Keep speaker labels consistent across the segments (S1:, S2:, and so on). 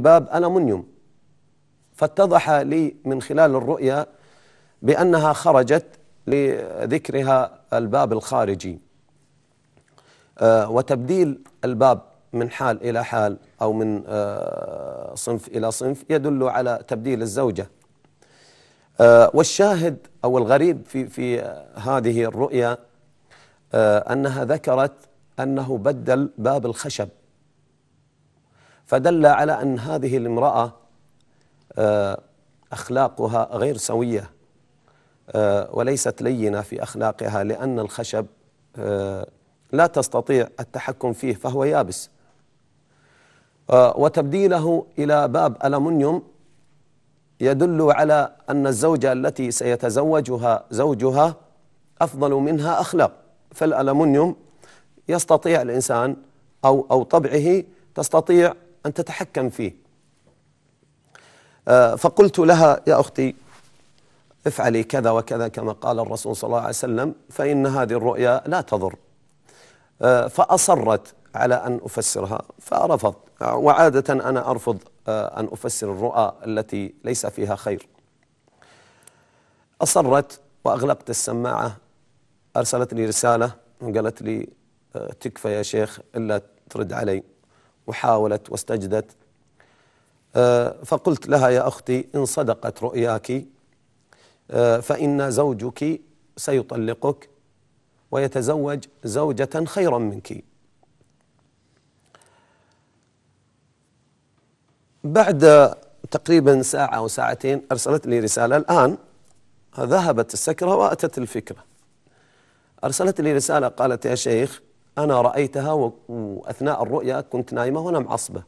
S1: باب أنمونيوم فاتضح لي من خلال الرؤيا بأنها خرجت لذكرها الباب الخارجي آه، وتبديل الباب من حال إلى حال أو من آه، صنف إلى صنف يدل على تبديل الزوجة آه، والشاهد أو الغريب في, في هذه الرؤيا أنها ذكرت أنه بدل باب الخشب فدل على أن هذه الامرأة آه، أخلاقها غير سوية آه، وليست لينة في أخلاقها لأن الخشب آه، لا تستطيع التحكم فيه فهو يابس وتبديله إلى باب ألمنيوم يدل على أن الزوجة التي سيتزوجها زوجها أفضل منها أخلاق فالألمنيوم يستطيع الإنسان أو أو طبعه تستطيع أن تتحكم فيه آه، فقلت لها يا أختي افعلي كذا وكذا كما قال الرسول صلى الله عليه وسلم فإن هذه الرؤيا لا تضر آه، فأصرت على أن أفسرها فرفضت وعادة أنا أرفض آه، أن أفسر الرؤى التي ليس فيها خير أصرت وأغلقت السماعة أرسلت لي رسالة وقالت لي تكفى يا شيخ إلا ترد علي وحاولت واستجدت آه، فقلت لها يا أختي إن صدقت رؤياك آه، فإن زوجك سيطلقك ويتزوج زوجة خيرا منك بعد تقريبا ساعة أو ساعتين أرسلت لي رسالة الآن ذهبت السكرة وأتت الفكرة أرسلت لي رسالة قالت يا شيخ أنا رأيتها وأثناء الرؤيا كنت نايمة وأنا معصبة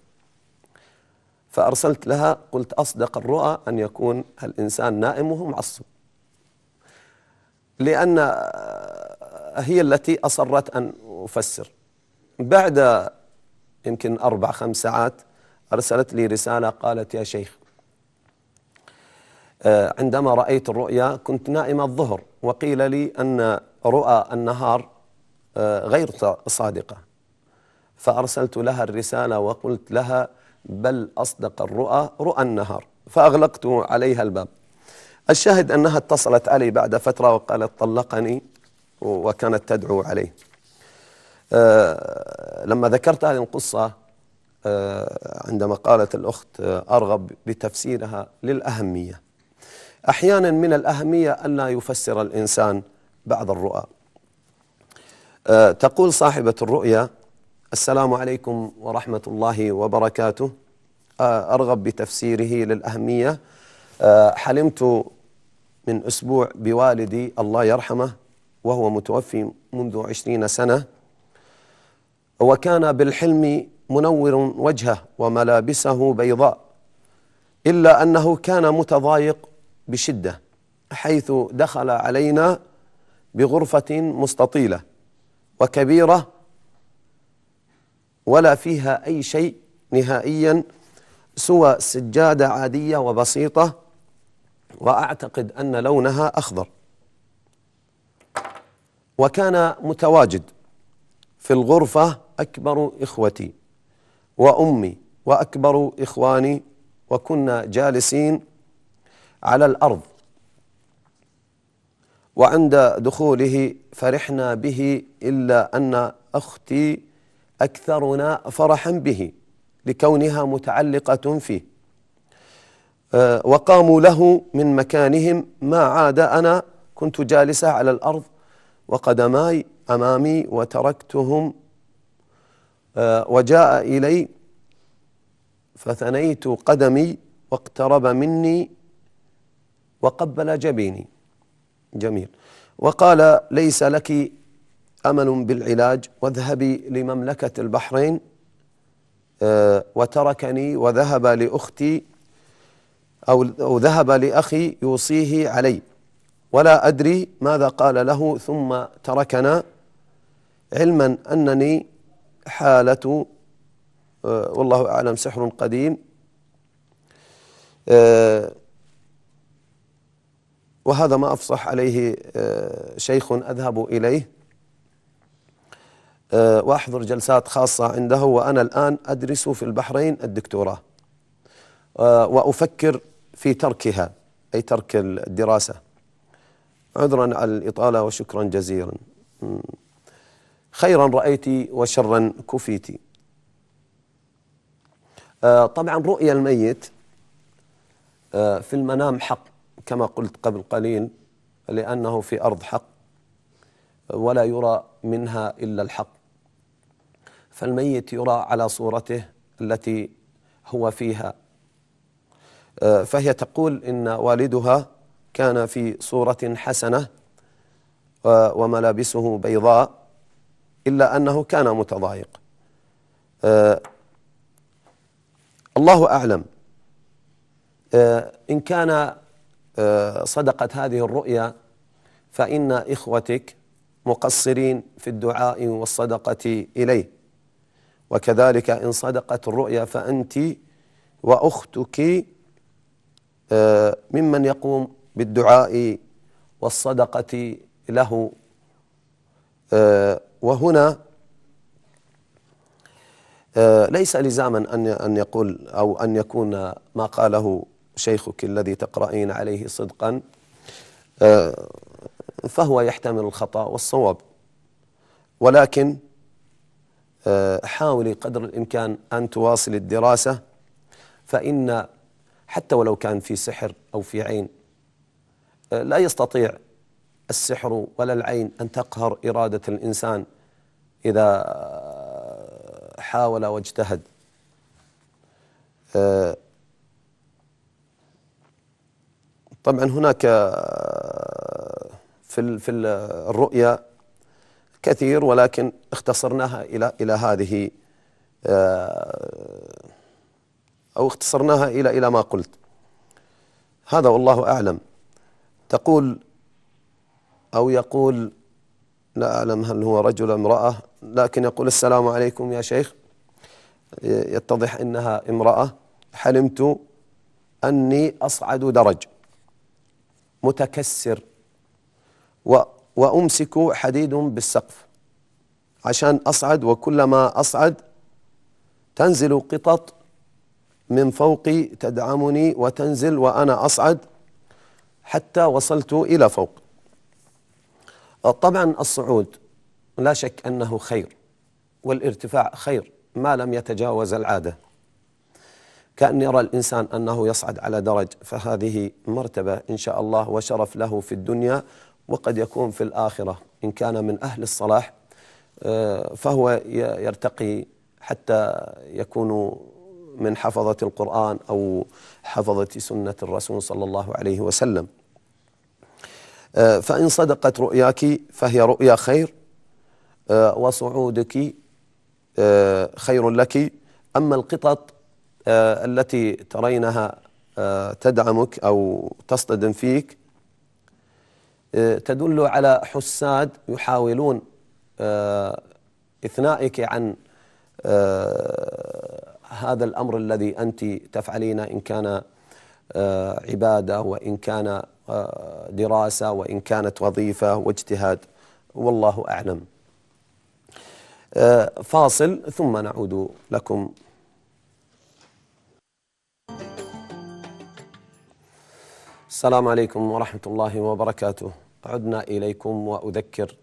S1: فأرسلت لها قلت أصدق الرؤى أن يكون الإنسان نائم وهو معصب لأن آه، هي التي أصرت أن أفسر بعد يمكن أربع خمس ساعات أرسلت لي رسالة قالت يا شيخ آه، عندما رأيت الرؤيا كنت نائمة الظهر وقيل لي أن رؤى النهار آه، غير صادقة فأرسلت لها الرسالة وقلت لها بل أصدق الرؤى رؤى النهار فأغلقت عليها الباب الشاهد أنها اتصلت علي بعد فترة وقالت طلقني وكانت تدعو عليه آه، لما ذكرت هذه القصة آه، عندما قالت الأخت أرغب بتفسيرها للأهمية أحيانا من الأهمية ألا يفسر الإنسان بعض الرؤى آه، تقول صاحبة الرؤيا السلام عليكم ورحمة الله وبركاته آه، أرغب بتفسيره للأهمية آه، حلمت من أسبوع بوالدي الله يرحمه وهو متوفي منذ عشرين سنة وكان بالحلم منور وجهه وملابسه بيضاء إلا أنه كان متضايق بشدة حيث دخل علينا بغرفة مستطيلة وكبيرة ولا فيها أي شيء نهائيا سوى سجادة عادية وبسيطة وأعتقد أن لونها أخضر وكان متواجد في الغرفة أكبر إخوتي وأمي وأكبر إخواني وكنا جالسين على الأرض وعند دخوله فرحنا به إلا أن أختي أكثرنا فرحا به لكونها متعلقة فيه أه، وقاموا له من مكانهم ما عاد أنا كنت جالسة على الأرض وقدماي أمامي وتركتهم أه، وجاء إلي فثنيت قدمي واقترب مني وقبل جبيني جميل وقال ليس لك أمل بالعلاج واذهبي لمملكة البحرين آه، وتركني وذهب لأختي أو, ذهب لأخي يوصيه علي ولا أدري ماذا قال له ثم تركنا علما أنني حالة آه، والله أعلم سحر قديم آه، وهذا ما أفصح عليه آه، شيخ أذهب إليه آه، وأحضر جلسات خاصة عنده وأنا الآن أدرس في البحرين الدكتوراه آه، وأفكر في تركها أي ترك الدراسة عذرا على الإطالة وشكرا جزيلا خيرا رأيتي وشرا كفيتي طبعا رؤيا الميت في المنام حق كما قلت قبل قليل لأنه في أرض حق ولا يرى منها إلا الحق فالميت يرى على صورته التي هو فيها آه، فهي تقول إن والدها كان في صورة حسنة وملابسه بيضاء إلا أنه كان متضايق آه، الله أعلم آه، إن كان آه، صدقت هذه الرؤيا فإن إخوتك مقصرين في الدعاء والصدقة إليه وكذلك إن صدقت الرؤيا فأنت وأختك آه، ممن يقوم بالدعاء والصدقة له آه، وهنا ليس لزاما أن أن يقول أو أن يكون ما قاله شيخك الذي تقرأين عليه صدقا آه، فهو يحتمل الخطأ والصواب ولكن آه، حاولي قدر الإمكان أن تواصلي الدراسة فإن حتى ولو كان في سحر أو في عين آه، لا يستطيع السحر ولا العين أن تقهر إرادة الإنسان إذا حاول واجتهد طبعا هناك آه، في في الرؤيا كثير ولكن اختصرناها إلى إلى هذه آه، أو اختصرناها إلى إلى ما قلت هذا والله أعلم تقول أو يقول لا أعلم هل هو رجل ام امرأة لكن يقول السلام عليكم يا شيخ يتضح إنها امرأة حلمت أني أصعد درج متكسر وأمسك حديد بالسقف عشان أصعد وكلما أصعد تنزل قطط من فوقي تدعمني وتنزل وأنا أصعد حتى وصلت إلى فوق طبعا الصعود لا شك أنه خير والارتفاع خير ما لم يتجاوز العاده كأن يرى الإنسان أنه يصعد على درج فهذه مرتبة إن شاء الله وشرف له في الدنيا وقد يكون في الآخرة إن كان من أهل الصلاح آه، فهو يرتقي حتى يكون من حفظة القرآن أو حفظة سنة الرسول صلى الله عليه وسلم آه، فإن صدقت رؤياك فهي رؤيا خير آه، وصعودك خير لك أما القطط آه، التي ترينها آه، تدعمك أو تصطدم فيك آه، تدل على حساد يحاولون إثنائك عن هذا الأمر الذي أنت تفعلينه إن كان عبادة وإن كان دراسة وإن كانت وظيفة واجتهاد والله أعلم فاصل ثم نعود لكم السلام عليكم ورحمة الله وبركاته عدنا إليكم وأذكر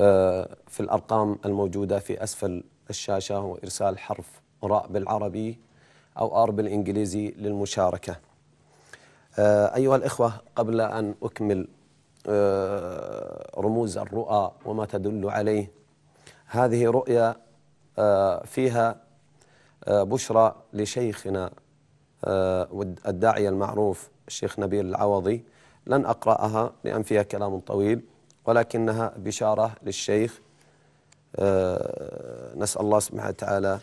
S1: آه، في الأرقام الموجودة في أسفل الشاشة وإرسال حرف راء بالعربي أو آر بالإنجليزي للمشاركة آه، أيها الإخوة قبل أن أكمل آه، رموز الرؤى وما تدل عليه هذه رؤيا فيها بشرى لشيخنا الداعية المعروف الشيخ نبيل العوضي لن أقرأها لأن فيها كلام طويل ولكنها بشارة للشيخ آه، نسأل الله سبحانه وتعالى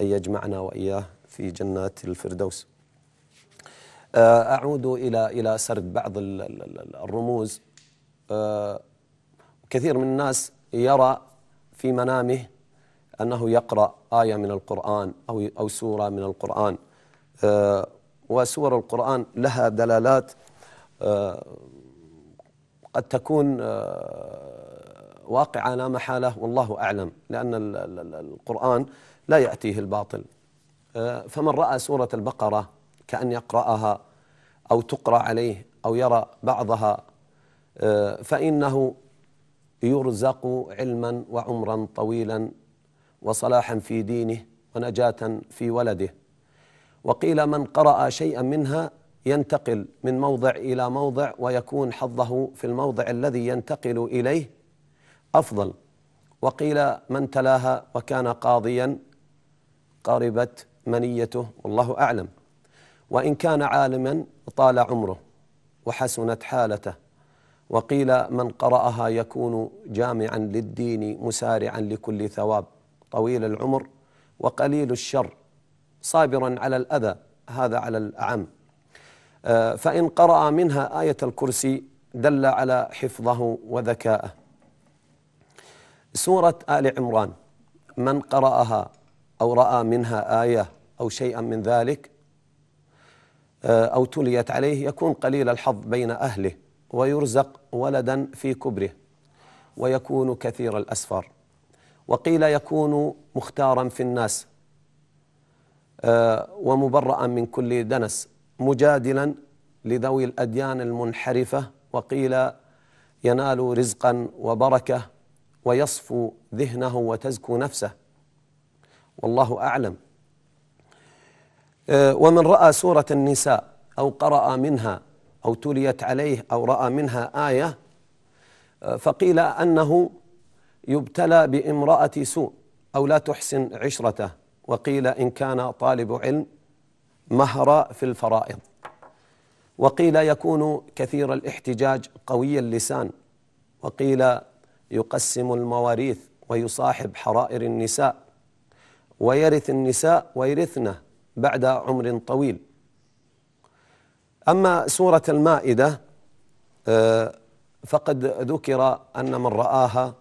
S1: أن يجمعنا وإياه في جنات الفردوس آه، أعود إلى إلى سرد بعض الرموز آه، كثير من الناس يرى في منامه أنه يقرأ آية من القرآن أو أو سورة من القرآن وسور القرآن لها دلالات آه، قد تكون آه، واقعة لا محالة والله أعلم لأن القرآن لا يأتيه الباطل آه، فمن رأى سورة البقرة كأن يقرأها أو تقرأ عليه أو يرى بعضها فإنه يرزق علما وعمرا طويلا وصلاحا في دينه ونجاة في ولده وقيل من قرأ شيئا منها ينتقل من موضع إلى موضع ويكون حظه في الموضع الذي ينتقل إليه أفضل وقيل من تلاها وكان قاضيا قربت منيته والله أعلم وإن كان عالما طال عمره وحسنت حالته وقيل من قرأها يكون جامعا للدين مسارعا لكل ثواب طويل العمر وقليل الشر صابرا على الأذى هذا على الأعم آه، فإن قرأ منها آية الكرسي دل على حفظه وذكاءه سورة آل عمران من قرأها أو رأى منها آية أو شيئا من ذلك آه، أو تليت عليه يكون قليل الحظ بين أهله ويرزق ولدا في كبره ويكون كثير الأسفار وقيل يكون مختارا في الناس آه، ومبرأ من كل دنس مجادلا لذوي الأديان المنحرفة وقيل ينال رزقا وبركة ويصفو ذهنه وتزكو نفسه والله أعلم آه، ومن رأى سورة النساء أو قرأ منها أو تليت عليه أو رأى منها آية آه، فقيل أنه يبتلى بامرأة سوء أو لا تحسن عشرته وقيل إن كان طالب علم مهر في الفرائض وقيل يكون كثير الاحتجاج قوي اللسان وقيل يقسم المواريث ويصاحب حرائر النساء ويرث النساء ويرثنه بعد عمر طويل أما سورة المائدة آه، فقد ذكر أن من رآها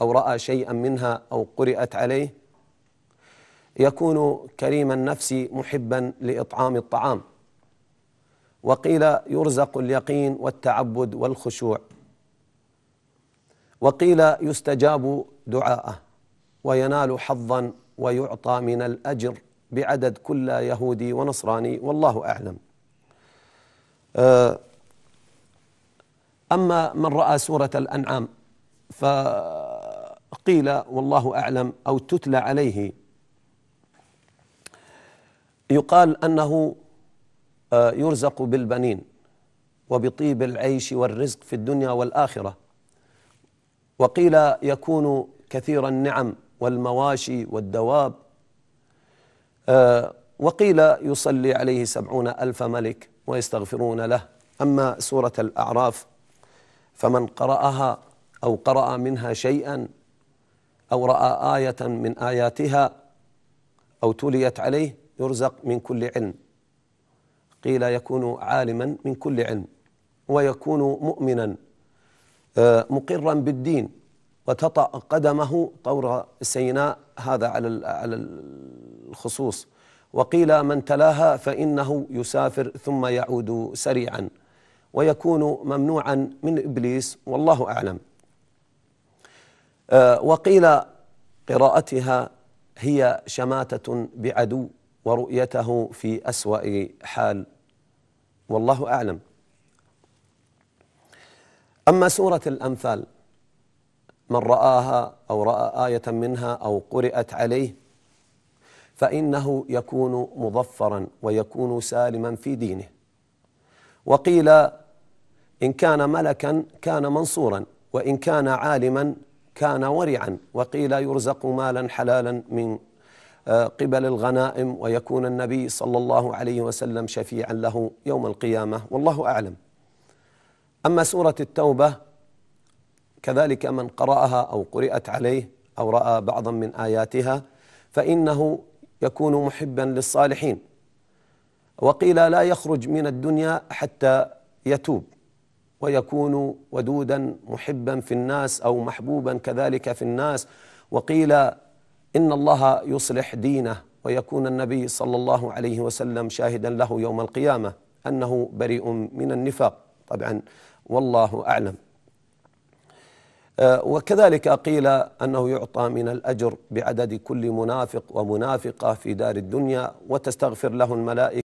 S1: أو رأى شيئا منها أو قرات عليه يكون كريم النفس محبا لإطعام الطعام وقيل يرزق اليقين والتعبد والخشوع وقيل يستجاب دعاءه وينال حظا ويعطى من الأجر بعدد كل يهودي ونصراني والله أعلم آه، أما من رأى سورة الأنعام فقيل والله أعلم أو تتلى عليه يقال أنه آه، يرزق بالبنين وبطيب العيش والرزق في الدنيا والآخرة وقيل يكون كثير النعم والمواشي والدواب آه، وقيل يصلي عليه سبعون ألف ملك ويستغفرون له أما سورة الأعراف فمن قرأها أو قرأ منها شيئا أو رأى آية من آياتها أو تليت عليه يرزق من كل علم قيل يكون عالما من كل علم ويكون مؤمنا آه، مقرا بالدين وتطأ قدمه طور سيناء هذا على على الخصوص وقيل من تلاها فإنه يسافر ثم يعود سريعا ويكون ممنوعا من إبليس والله أعلم آه، وقيل قراءتها هي شماتة بعدو ورؤيته في أسوأ حال والله أعلم أما سورة الأنفال من رآها أو رأى آية منها أو قرأت عليه فإنه يكون مظفرا ويكون سالما في دينه وقيل إن كان ملكا كان منصورا وإن كان عالما كان ورعا وقيل يرزق مالا حلالا من قبل الغنائم ويكون النبي صلى الله عليه وسلم شفيعا له يوم القيامة والله أعلم أما سورة التوبة كذلك من قرأها أو قرات عليه أو رأى بعضا من آياتها فإنه يكون محبا للصالحين وقيل لا يخرج من الدنيا حتى يتوب ويكون ودودا محبا في الناس أو محبوبا كذلك في الناس وقيل إن الله يصلح دينه ويكون النبي صلى الله عليه وسلم شاهدا له يوم القيامة أنه بريء من النفاق طبعا والله أعلم آه، وكذلك قيل أنه يعطى من الأجر بعدد كل منافق ومنافقة في دار الدنيا وتستغفر له الملائكة